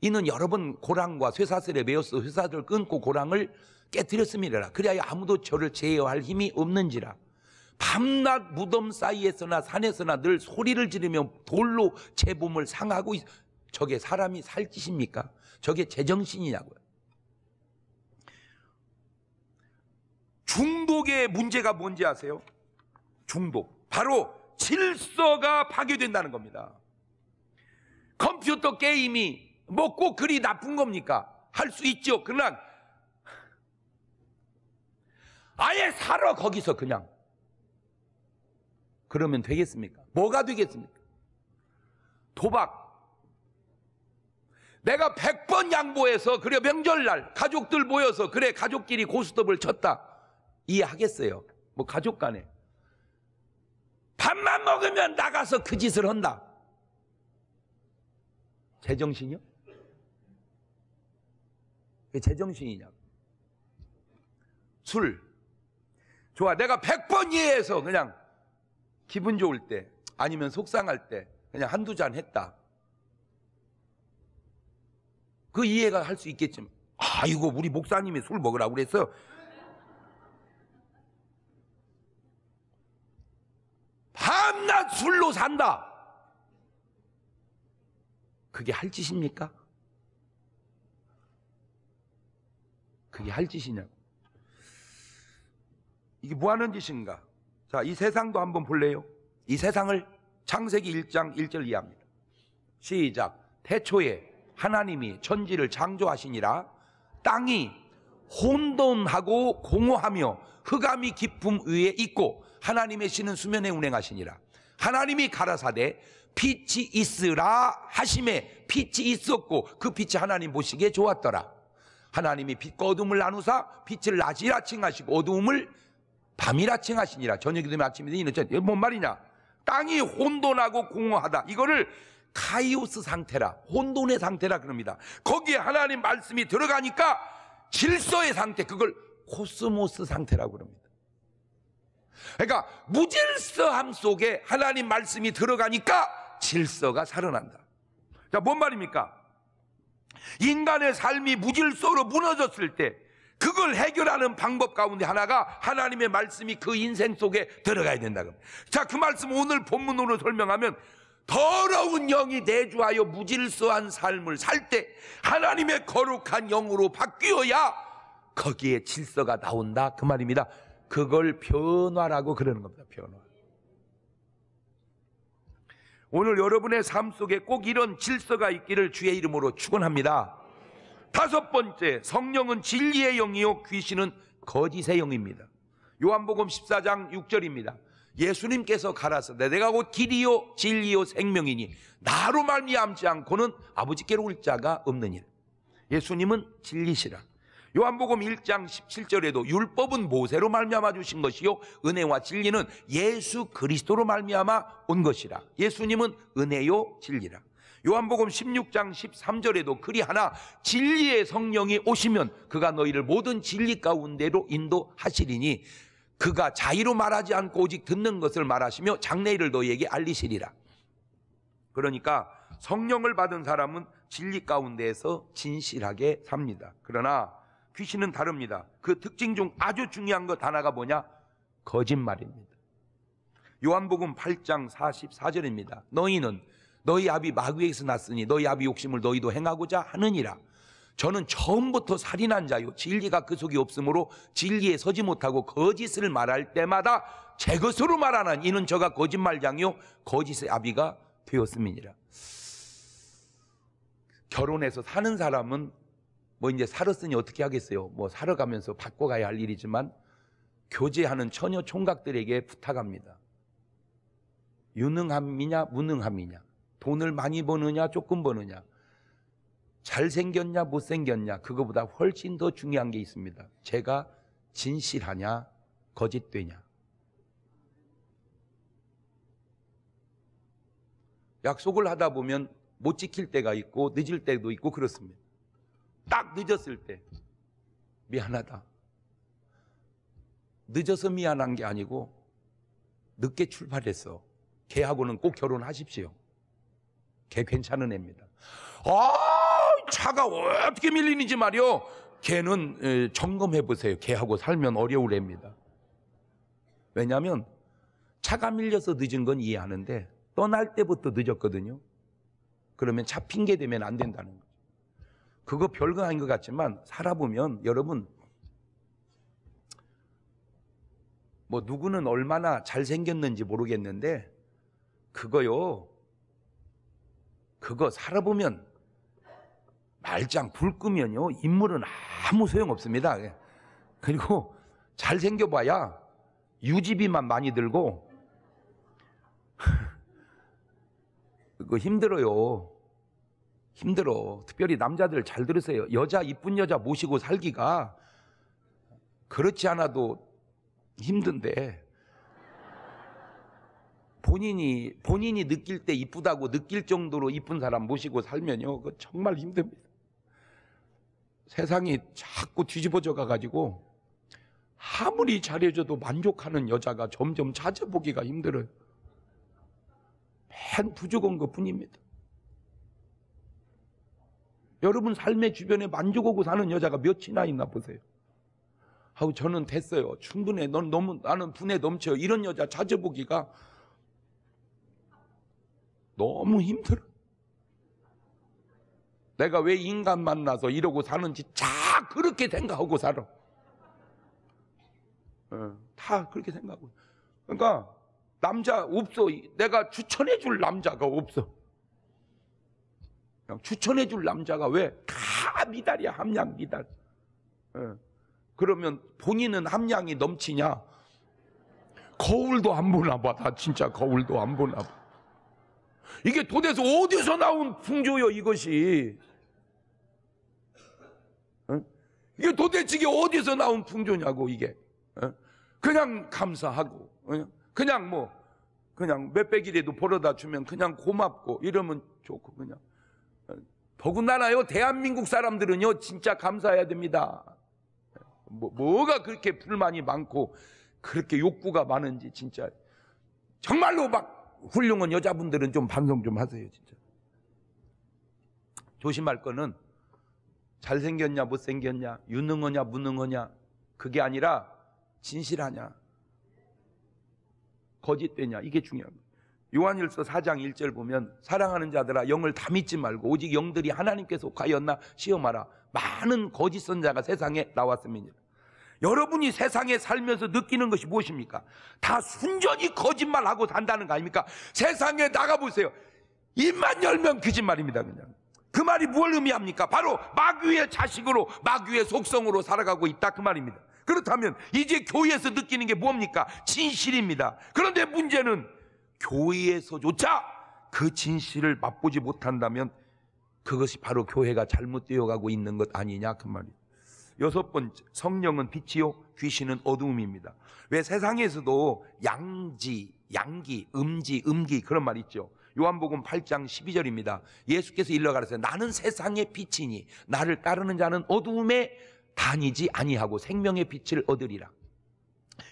이는 여러 분 고랑과 쇠사슬에 매어서 쇠사슬을 끊고 고랑을 깨뜨렸음이라 그래야 아무도 저를 제어할 힘이 없는지라 밤낮 무덤 사이에서나 산에서나 늘 소리를 지르며 돌로 제 몸을 상하고 있... 저게 사람이 살 짓입니까? 저게 제정신이냐고요 중독의 문제가 뭔지 아세요? 중독 바로 질서가 파괴된다는 겁니다. 컴퓨터 게임이 뭐 꼭 그리 나쁜 겁니까? 할 수 있죠. 그러나 아예 살아 거기서 그냥 그러면 되겠습니까? 뭐가 되겠습니까? 도박. 내가 100번 양보해서 그래 명절날 가족들 모여서 그래 가족끼리 고스톱을 쳤다. 이해하겠어요. 뭐 가족 간에. 밥만 먹으면 나가서 그 짓을 한다. 제정신이요? 왜제정신이냐 술. 좋아. 내가 100번 이해해서 그냥 기분 좋을 때 아니면 속상할 때 그냥 한두 잔 했다. 그 이해가 할 수 있겠지만, 아이고, 우리 목사님이 술 먹으라고 그래서 술로 산다. 그게 할 짓입니까? 그게 할 짓이냐고. 이게 뭐 하는 짓인가? 자, 이 세상도 한번 볼래요? 이 세상을 창세기 1장 1절 이합니다 시작. 태초에 하나님이 천지를 창조하시니라 땅이 혼돈하고 공허하며 흑암이 깊음 위에 있고 하나님의 신은 수면에 운행하시니라. 하나님이 가라사대 빛이 있으라 하심에 빛이 있었고 그 빛이 하나님 보시기에 좋았더라. 하나님이 빛과 어둠을 나누사 빛을 낮이라 칭하시고 어둠을 밤이라 칭하시니라. 저녁이 되면 아침이 되니 이는 게뭔 말이냐? 땅이 혼돈하고 공허하다. 이거를 카이오스 상태라 혼돈의 상태라 그럽니다. 거기에 하나님 말씀이 들어가니까 질서의 상태 그걸 코스모스 상태라고 그럽니다. 그러니까 무질서함 속에 하나님 말씀이 들어가니까 질서가 살아난다. 자, 뭔 말입니까? 인간의 삶이 무질서로 무너졌을 때 그걸 해결하는 방법 가운데 하나가 하나님의 말씀이 그 인생 속에 들어가야 된다 자, 그 말씀 오늘 본문으로 설명하면 더러운 영이 내주하여 무질서한 삶을 살 때 하나님의 거룩한 영으로 바뀌어야 거기에 질서가 나온다. 그 말입니다. 그걸 변화라고 그러는 겁니다. 변화. 오늘 여러분의 삶 속에 꼭 이런 질서가 있기를 주의 이름으로 축원합니다. 다섯 번째, 성령은 진리의 영이요 귀신은 거짓의 영입니다. 요한복음 14장 6절입니다. 예수님께서 가라사대 내가 곧 길이요 진리요 생명이니 나로 말미암지 않고는 아버지께로 올 자가 없느니라. 예수님은 진리시라. 요한복음 1장 17절에도 율법은 모세로 말미암아 주신 것이요 은혜와 진리는 예수 그리스도로 말미암아 온 것이라. 예수님은 은혜요 진리라. 요한복음 16장 13절에도 그리하나 진리의 성령이 오시면 그가 너희를 모든 진리 가운데로 인도하시리니 그가 자의로 말하지 않고 오직 듣는 것을 말하시며 장래일을 너희에게 알리시리라. 그러니까 성령을 받은 사람은 진리 가운데에서 진실하게 삽니다. 그러나 귀신은 다릅니다. 그 특징 중 아주 중요한 것 하나가 뭐냐? 거짓말입니다. 요한복음 8장 44절입니다. 너희는 너희 아비 마귀에서 났으니 너희 아비 욕심을 너희도 행하고자 하느니라. 저는 처음부터 살인한 자요 진리가 그 속에 없으므로 진리에 서지 못하고 거짓을 말할 때마다 제 것으로 말하는 이는 저가 거짓말장요 거짓의 아비가 되었음이니라. 결혼해서 사는 사람은 뭐 이제 살았으니 어떻게 하겠어요? 뭐 살아가면서 바꿔가야 할 일이지만 교제하는 처녀 총각들에게 부탁합니다. 유능함이냐 무능함이냐 돈을 많이 버느냐 조금 버느냐 잘생겼냐 못생겼냐 그거보다 훨씬 더 중요한 게 있습니다. 제가 진실하냐 거짓되냐 약속을 하다 보면 못 지킬 때가 있고 늦을 때도 있고 그렇습니다. 딱 늦었을 때 미안하다. 늦어서 미안한 게 아니고 늦게 출발했어. 걔하고는 꼭 결혼하십시오. 걔 괜찮은 애입니다. 아, 차가 어떻게 밀리는지 말이요. 걔는 점검해 보세요. 걔하고 살면 어려울 애입니다. 왜냐하면 차가 밀려서 늦은 건 이해하는데 떠날 때부터 늦었거든요. 그러면 차 핑계 대면안 된다는 거 그거 별거 아닌 것 같지만 살아보면 여러분 뭐 누구는 얼마나 잘생겼는지 모르겠는데 그거요 그거 살아보면 말짱 불 끄면요 인물은 아무 소용 없습니다 예. 그리고 잘생겨봐야 유지비만 많이 들고 그거 힘들어요 힘들어. 특별히 남자들 잘 들으세요. 여자, 이쁜 여자 모시고 살기가 그렇지 않아도 힘든데 본인이, 본인이 느낄 때 이쁘다고 느낄 정도로 이쁜 사람 모시고 살면요. 그 정말 힘듭니다. 세상이 자꾸 뒤집어져 가가지고 아무리 잘해줘도 만족하는 여자가 점점 찾아보기가 힘들어요. 맨 부족한 것 뿐입니다. 여러분 삶의 주변에 만족하고 사는 여자가 몇이나 있나 보세요. 아우 저는 됐어요. 충분해. 넌 너무 나는 분에 넘쳐요. 이런 여자 찾아보기가 너무 힘들어. 내가 왜 인간 만나서 이러고 사는지 자 그렇게 생각하고 살아. 예, 다 그렇게 생각하고. 그러니까 남자 없어. 내가 추천해 줄 남자가 없어. 추천해 줄 남자가 왜? 다 미달이야, 함량 미달. 예. 그러면 본인은 함량이 넘치냐? 거울도 안 보나 봐. 다 진짜 거울도 안 보나 봐. 이게 도대체 어디서 나온 풍조요, 이것이? 예? 이게 도대체 이게 어디서 나온 풍조냐고, 이게. 예? 그냥 감사하고, 예? 그냥 뭐, 그냥 몇백이라도 벌어다 주면 그냥 고맙고 이러면 좋고, 그냥. 더군다나요, 대한민국 사람들은요, 진짜 감사해야 됩니다. 뭐, 뭐가 그렇게 불만이 많고, 그렇게 욕구가 많은지, 진짜. 정말로 막, 훌륭한 여자분들은 좀 반성 좀 하세요, 진짜. 조심할 거는, 잘생겼냐, 못생겼냐, 유능하냐, 무능하냐, 그게 아니라, 진실하냐, 거짓되냐, 이게 중요합니다. 요한일서 4장 1절 보면 사랑하는 자들아 영을 다 믿지 말고 오직 영들이 하나님께 속하였나 시험하라. 많은 거짓 선자가 세상에 나왔습니다. 여러분이 세상에 살면서 느끼는 것이 무엇입니까? 다 순전히 거짓말하고 산다는 거 아닙니까? 세상에 나가보세요. 입만 열면 거짓말입니다, 그 그냥. 그 말이 무엇 의미합니까? 바로 마귀의 자식으로, 마귀의 속성으로 살아가고 있다, 그 말입니다. 그렇다면, 이제 교회에서 느끼는 게 뭡니까? 진실입니다. 그런데 문제는 교회에서조차 그 진실을 맛보지 못한다면 그것이 바로 교회가 잘못 되어가고 있는 것 아니냐 그 말이에요. 여섯 번째 성령은 빛이요 귀신은 어둠입니다왜 세상에서도 양지, 양기, 음지, 음기 그런 말 있죠. 요한복음 8장 12절입니다. 예수께서 일러 가르쳐요. 나는 세상의 빛이니 나를 따르는 자는 어둠에 다니지 아니하고 생명의 빛을 얻으리라.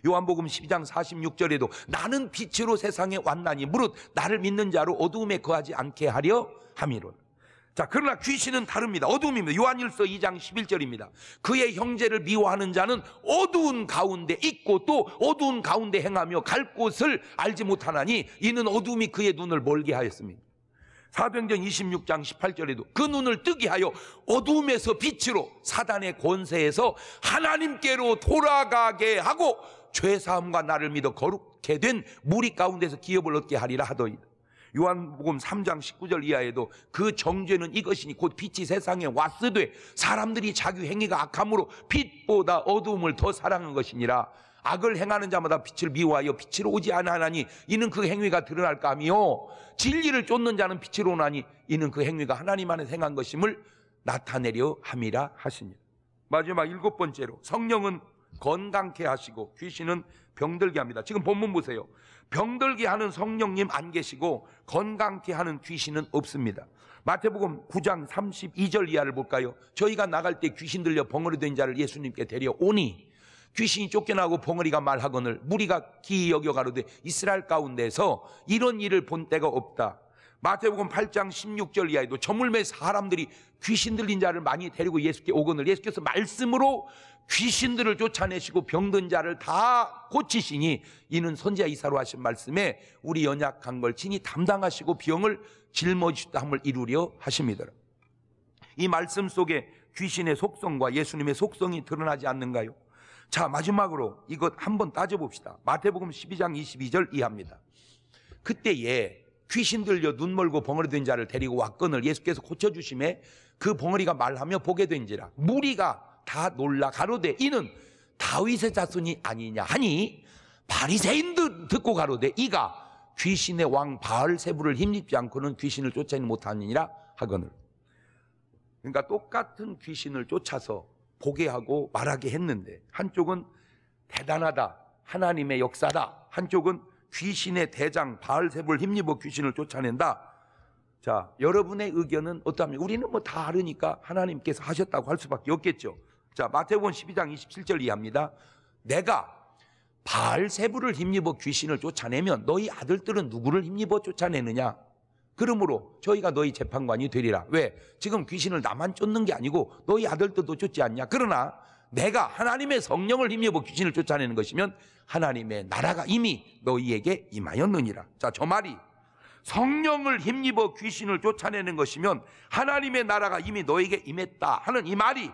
요한복음 12장 46절에도 나는 빛으로 세상에 왔나니 무릇 나를 믿는 자로 어둠에 거하지 않게 하려 함이론. 자, 그러나 귀신은 다릅니다. 어둠입니다. 요한일서 2장 11절입니다. 그의 형제를 미워하는 자는 어두운 가운데 있고 또 어두운 가운데 행하며 갈 곳을 알지 못하나니 이는 어둠이 그의 눈을 멀게 하였습니다. 사병전 26장 18절에도 그 눈을 뜨게 하여 어둠에서 빛으로 사단의 권세에서 하나님께로 돌아가게 하고 죄사함과 나를 믿어 거룩해 된 무리 가운데서 기업을 얻게 하리라 하더이다. 요한복음 3장 19절 이하에도 그 정죄는 이것이니 곧 빛이 세상에 왔으되 사람들이 자기 행위가 악함으로 빛보다 어두움을 더 사랑한 것이니라 악을 행하는 자마다 빛을 미워하여 빛으로 오지 않하나니 이는 그 행위가 드러날까 하며 진리를 쫓는 자는 빛으로 오나니 이는 그 행위가 하나님 안에 행한 것임을 나타내려 함이라 하십니다. 마지막 일곱 번째로 성령은 건강케 하시고 귀신은 병들게 합니다. 지금 본문 보세요. 병들게 하는 성령님 안 계시고 건강케 하는 귀신은 없습니다. 마태복음 9장 32절 이하를 볼까요? 저희가 나갈 때 귀신 들려 벙어리 된 자를 예수님께 데려오니 귀신이 쫓겨나고 벙어리가 말하거늘 무리가 기이 여겨 가로되 이스라엘 가운데서 이런 일을 본 때가 없다. 마태복음 8장 16절 이하에도 저물매 사람들이 귀신 들린 자를 많이 데리고 예수께 오거늘 예수께서 말씀으로 귀신들을 쫓아내시고 병든 자를 다 고치시니 이는 선지자 이사로 하신 말씀에 우리 연약한 걸진히 담당하시고 병을 짊어지다 함을 이루려 하십니다. 이 말씀 속에 귀신의 속성과 예수님의 속성이 드러나지 않는가요? 자, 마지막으로 이것 한번 따져봅시다. 마태복음 12장 22절 이합니다. 그때에 귀신 들려 눈 멀고 벙어리 된 자를 데리고 왔건을 예수께서 고쳐주심에 그 벙어리가 말하며 보게 된지라 무리가 다 놀라 가로되 이는 다윗의 자손이 아니냐 하니 바리새인도 듣고 가로되 이가 귀신의 왕 바알세부를 힘입지 않고는 귀신을 쫓아내 못하느니라 하거늘 그러니까 똑같은 귀신을 쫓아서 보게 하고 말하게 했는데 한쪽은 대단하다 하나님의 역사다 한쪽은 귀신의 대장 바알세불 힘입어 귀신을 쫓아낸다. 자, 여러분의 의견은 어떠합니까? 우리는 뭐다 알으니까 하나님께서 하셨다고 할 수밖에 없겠죠. 자, 마태복음 12장 27절 이합니다 내가 바알세불을 힘입어 귀신을 쫓아내면 너희 아들들은 누구를 힘입어 쫓아내느냐? 그러므로 저희가 너희 재판관이 되리라. 왜? 지금 귀신을 나만 쫓는 게 아니고 너희 아들들도 쫓지 않냐? 그러나 내가 하나님의 성령을 힘입어 귀신을 쫓아내는 것이면 하나님의 나라가 이미 너희에게 임하였느니라. 자, 저 말이 성령을 힘입어 귀신을 쫓아내는 것이면 하나님의 나라가 이미 너에게 임했다 하는 이 말이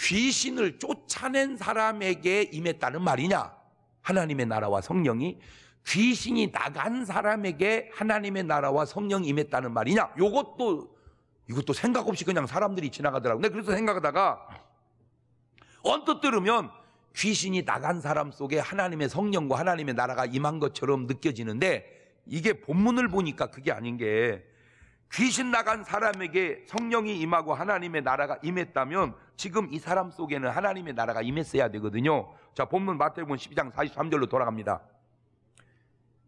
귀신을 쫓아낸 사람에게 임했다는 말이냐? 하나님의 나라와 성령이 귀신이 나간 사람에게 하나님의 나라와 성령이 임했다는 말이냐? 이것도 이것도 생각 없이 그냥 사람들이 지나가더라고. 근 그래서 생각하다가 언뜻 들으면 귀신이 나간 사람 속에 하나님의 성령과 하나님의 나라가 임한 것처럼 느껴지는데 이게 본문을 보니까 그게 아닌 게 귀신 나간 사람에게 성령이 임하고 하나님의 나라가 임했다면 지금 이 사람 속에는 하나님의 나라가 임했어야 되거든요. 자, 본문 마태복음 12장 43절로 돌아갑니다.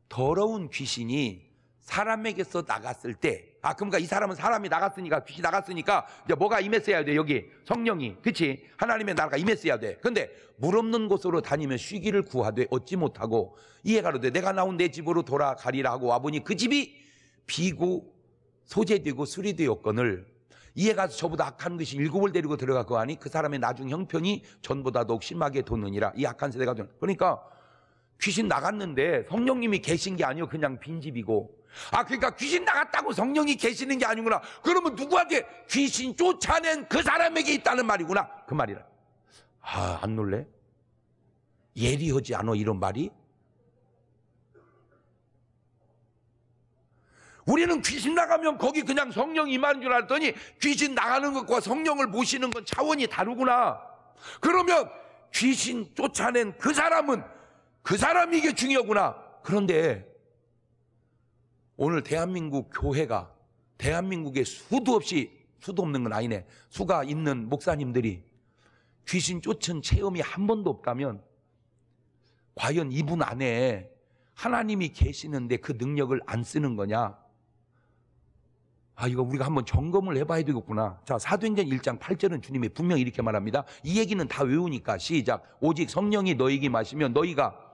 더러운 귀신이 사람에게서 나갔을 때, 아, 그러니까 이 사람은 사람이 나갔으니까, 귀신 나갔으니까, 이제 뭐가 임했어야 돼, 여기. 성령이. 그치? 하나님의 나라가 임했어야 돼. 근데, 물 없는 곳으로 다니면 쉬기를 구하되 얻지 못하고, 이해가로 돼. 내가 나온 내 집으로 돌아가리라 하고 와보니 그 집이 비고, 소재되고, 수리되었건을, 이해가 저보다 악한 것이 일곱을 데리고 들어가고 하니 그 사람의 나중 형편이 전보다 더욱 심하게 돋느니라이 악한 세대가 전. 그러니까, 귀신 나갔는데 성령님이 계신 게 아니고 그냥 빈집이고, 아, 그러니까 귀신 나갔다고 성령이 계시는 게 아니구나. 그러면 누구한테 귀신 쫓아낸 그 사람에게 있다는 말이구나. 그 말이라. 아, 안 놀래? 예리하지 않아, 이런 말이? 우리는 귀신 나가면 거기 그냥 성령 임하는 줄 알았더니 귀신 나가는 것과 성령을 보시는 건 차원이 다르구나. 그러면 귀신 쫓아낸 그 사람은 그 사람이 이게 중요하구나. 그런데 오늘 대한민국 교회가 대한민국에 수도 없이 수도 없는 건 아니네. 수가 있는 목사님들이 귀신 쫓은 체험이 한 번도 없다면 과연 이분 안에 하나님이 계시는데 그 능력을 안 쓰는 거냐? 아, 이거 우리가 한번 점검을 해봐야 되겠구나. 자, 사도행전 1장 8절은 주님이 분명히 이렇게 말합니다. 이 얘기는 다 외우니까 시작. 오직 성령이 너희에게 마시면 너희가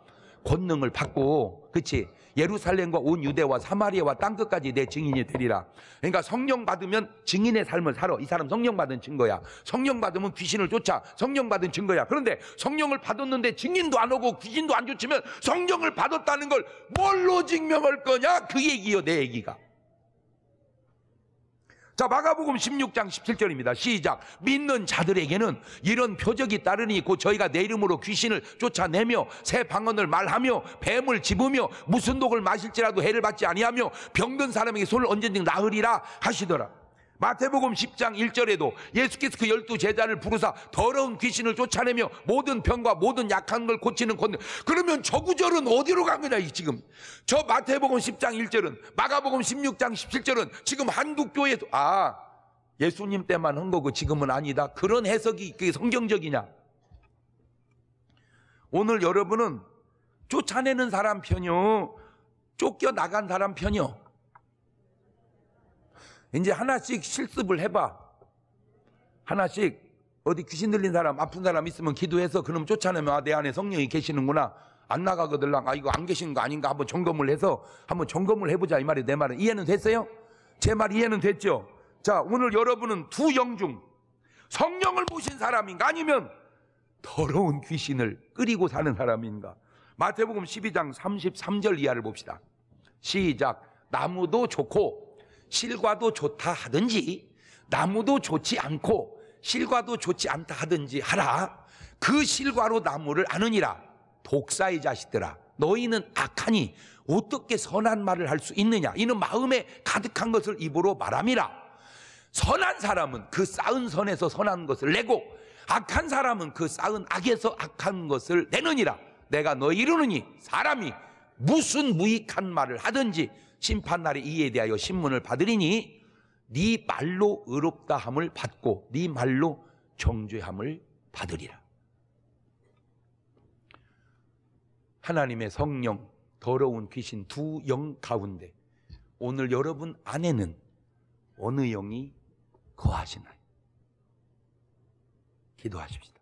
권능을 받고 그치 예루살렘과 온 유대와 사마리아와 땅 끝까지 내 증인이 되리라. 그러니까 성령 받으면 증인의 삶을 살아. 이 사람 성령 받은 증거야. 성령 받으면 귀신을 쫓아. 성령 받은 증거야. 그런데 성령을 받았는데 증인도 안 오고 귀신도 안 쫓으면 성령을 받았다는 걸 뭘로 증명할 거냐? 그 얘기요, 내 얘기가. 자 마가복음 16장 17절입니다. 시작. 믿는 자들에게는 이런 표적이 따르니 곧 저희가 내 이름으로 귀신을 쫓아내며 새 방언을 말하며 뱀을 집으며 무슨 독을 마실지라도 해를 받지 아니하며 병든 사람에게 손을 언제든 나으리라 하시더라. 마태복음 10장 1절에도 예수께서 그 열두 제자를 부르사 더러운 귀신을 쫓아내며 모든 병과 모든 약한 걸 고치는 건데 그러면 저 구절은 어디로 간 거냐 지금 저 마태복음 10장 1절은 마가복음 16장 17절은 지금 한국교회서아 예수님 때만 한 거고 지금은 아니다 그런 해석이 그게 성경적이냐 오늘 여러분은 쫓아내는 사람 편이요 쫓겨나간 사람 편이요 이제 하나씩 실습을 해봐. 하나씩 어디 귀신 들린 사람, 아픈 사람 있으면 기도해서 그놈 쫓아내면 아, 내 안에 성령이 계시는구나. 안 나가거들랑 아 이거 안 계신 거 아닌가 한번 점검을 해서 한번 점검을 해보자 이 말이 내 말은 이해는 됐어요? 제 말 이해는 됐죠? 자 오늘 여러분은 두 영중 성령을 모신 사람인가 아니면 더러운 귀신을 끓이고 사는 사람인가 마태복음 12장 33절 이하를 봅시다 시작 나무도 좋고 실과도 좋다 하든지 나무도 좋지 않고 실과도 좋지 않다 하든지 하라. 그 실과로 나무를 아느니라. 독사의 자식들아. 너희는 악하니 어떻게 선한 말을 할 수 있느냐? 이는 마음에 가득한 것을 입으로 말함이라. 선한 사람은 그 쌓은 선에서 선한 것을 내고 악한 사람은 그 쌓은 악에서 악한 것을 내느니라. 내가 너이루느니 사람이 무슨 무익한 말을 하든지 심판날에 이에 대하여 신문을 받으리니 네 말로 의롭다함을 받고 네 말로 정죄함을 받으리라. 하나님의 성령, 더러운 귀신 두 영 가운데 오늘 여러분 안에는 어느 영이 거하시나요? 기도하십시다.